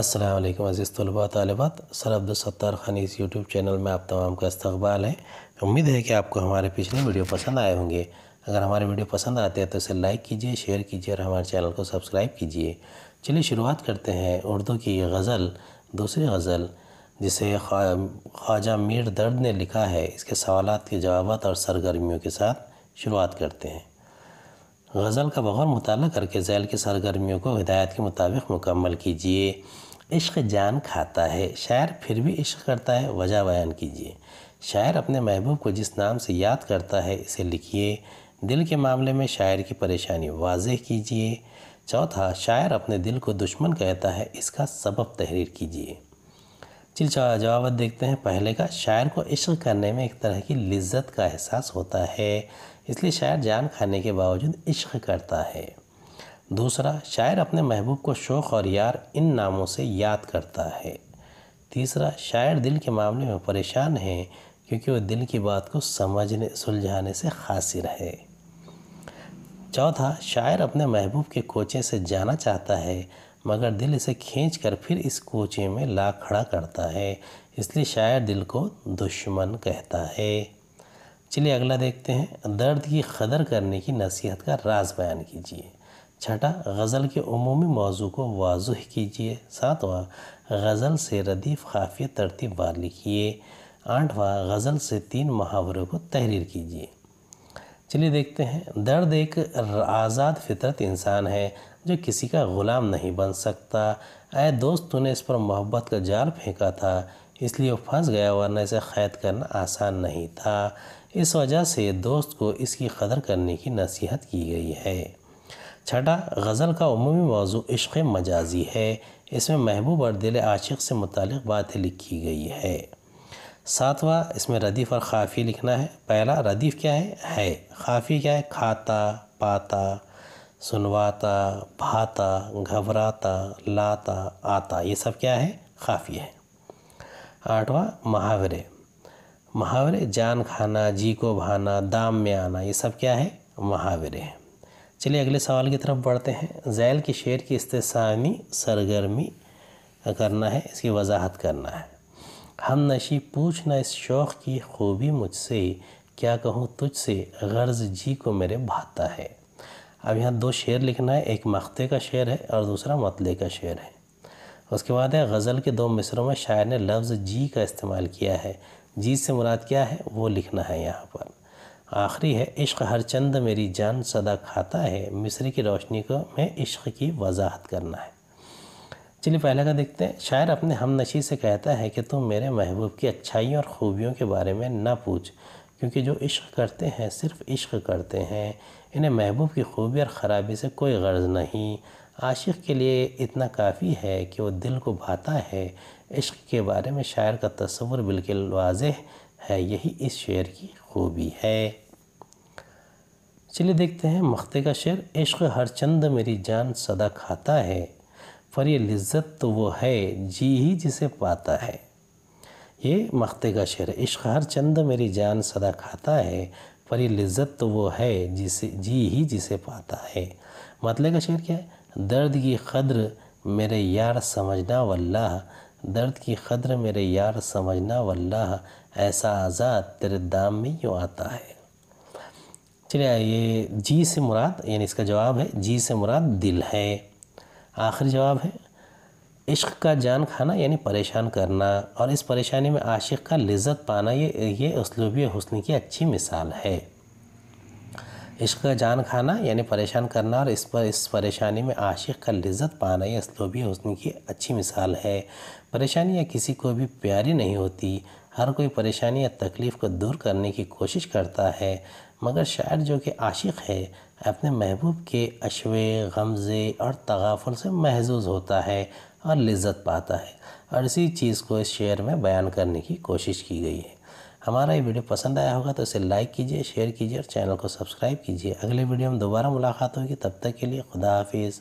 असलम अज़ीज़ तलबा तलबात सर अब्दुलसत्तार खान इस YouTube channel में आप तमाम का इस्तबाल है उम्मीद है कि आपको हमारे पिछले वीडियो पसंद आए होंगे अगर हमारे वीडियो पसंद आते हैं तो इसे लाइक कीजिए शेयर कीजिए और हमारे चैनल को सब्सक्राइब कीजिए चलिए शुरुआत करते हैं उर्दू की गज़ल दूसरी गज़ल जिसे ख्वाजा मीर दर्द ने लिखा है इसके सवालत के जवाब और सरगर्मियों के साथ शुरुआत करते हैं गज़ल का बगौर मुताल करके जैल की सरगर्मियों को हिदायत के मुताबिक मुकम्मल कीजिए इश्क जान खाता है शायर फिर भी इश्क करता है वजह बयान कीजिए शायर अपने महबूब को जिस नाम से याद करता है इसे लिखिए दिल के मामले में शायर की परेशानी वाजह कीजिए चौथा शायर अपने दिल को दुश्मन कहता है इसका सबब तहरीर कीजिए चिल जवाब देखते हैं पहले का शायर को इश्क करने में एक तरह की लज्ज़त का एहसास होता है इसलिए शायर जान खाने के बावजूद इश्क करता है दूसरा शायर अपने महबूब को शौक़ और यार इन नामों से याद करता है तीसरा शायर दिल के मामले में परेशान है क्योंकि वह दिल की बात को समझने सुलझाने से खासिर है चौथा शायर अपने महबूब के कोचे से जाना चाहता है मगर दिल इसे खींच कर फिर इस कोचे में ला खड़ा करता है इसलिए शायर दिल को दुश्मन कहता है चलिए अगला देखते हैं दर्द की कदर करने की नसीहत का राज बयान कीजिए छठा गज़ल के अमूमी मौजू को वाजह कीजिए सातवां गज़ल से रदीफ़ खाफिया तरतीब बार लिखिए आठवां गज़ल से तीन मुहावरों को तहरीर कीजिए चलिए देखते हैं दर्द एक आज़ाद फितरत इंसान है जो किसी का ग़ुलाम नहीं बन सकता आए दोस्त तूने इस पर मोहब्बत का जाल फेंका था इसलिए वो फंस गया वरना इसे क़ैद करना आसान नहीं था इस वजह से दोस्त को इसकी कदर करने की नसीहत की गई है छठा गज़ल का अमूमी मौजू इश्क मजाजी है इसमें महबूब और दिल आशिक से मुतल बातें लिखी गई है सातवां इसमें रदीफ़ और खाफ़ी लिखना है पहला रदीफ़ क्या है है खाफ़ी क्या है खाता पाता सुनवाता भाता घबराता लाता आता ये सब क्या है खाफ़ी है आठवां महावरे मुहावरे जान खाना जी को भाना दाम में आना ये सब क्या है महावरे हैं चलिए अगले सवाल की तरफ बढ़ते हैं जैल के शेर की इस्तेसानी सरगर्मी करना है इसकी वजाहत करना है हम नशी पूछना इस शौक़ की खूबी मुझसे क्या कहूँ तुझसे गर्ज जी को मेरे भाता है अब यहाँ दो शेर लिखना है एक मख्ते का शेर है और दूसरा मतले का शेर है उसके बाद है गज़ल के दो मिसरों में शायर ने लफ्ज़ जी का इस्तेमाल किया है जी से मुराद क्या है वो लिखना है यहाँ पर आखिरी है इश्क हर चंद मेरी जान सदा खाता है मिसरी की रोशनी को मैं इश्क की वजाहत करना है चलिए पहले का देखते हैं शायर अपने हम नशी से कहता है कि तुम मेरे महबूब की अच्छाइयों और ख़ूबियों के बारे में ना पूछ क्योंकि जो इश्क करते हैं सिर्फ इश्क करते हैं इन्हें महबूब की खूबी और ख़राबी से कोई गर्ज नहीं आशिक़ के लिए इतना काफ़ी है कि वो दिल को भाता है इश्क के बारे में शायर का तस्वुर बिल्कुल वाज है यही इस शेर की खूबी है चलिए देखते हैं मख्ते का शेर इश्क हर चंद मेरी जान सदा खाता है पर ये लज्जत तो वो है जी ही जिसे पाता है ये मख्ते का शेर इश्क हर चंद मेरी जान सदा खाता है पर ये लज्जत तो वो है जिसे जी ही जिसे पाता है मतले का शेर क्या है दर्द की कद्र मेरे यार समझना वल्लाह दर्द की कद्र मेरे यार समझना वल्लाह ऐसा आज़ाद तेरे दाम में यूँ आता है चलिए ये जी से मुराद यानी इसका जवाब है जी से मुराद दिल है आखिरी जवाब है इश्क का जान खाना यानी परेशान करना और इस परेशानी में आशिक का लज्जत पाना ये ये उसलूबी हसन की अच्छी मिसाल है इश्क जान खाना यानी परेशान करना और इस पर इस परेशानी में आशिक का लज्जत पाना यह असलोबी हसन की अच्छी मिसाल है परेशानियाँ किसी को भी प्यारी नहीं होती हर कोई परेशानी या तकलीफ़ को दूर करने की कोशिश करता है मगर शायर जो कि आशिक है अपने महबूब के अशवे गमज़े और तगाफुल से महजूज होता है और लज्जत पाता है और इसी चीज़ को इस शेर में बयान करने की कोशिश की गई है हमारा ये वीडियो पसंद आया होगा तो इसे लाइक कीजिए शेयर कीजिए और चैनल को सब्सक्राइब कीजिए अगले वीडियो में दोबारा मुलाकात होगी तब तक के लिए खुदा हाफिज़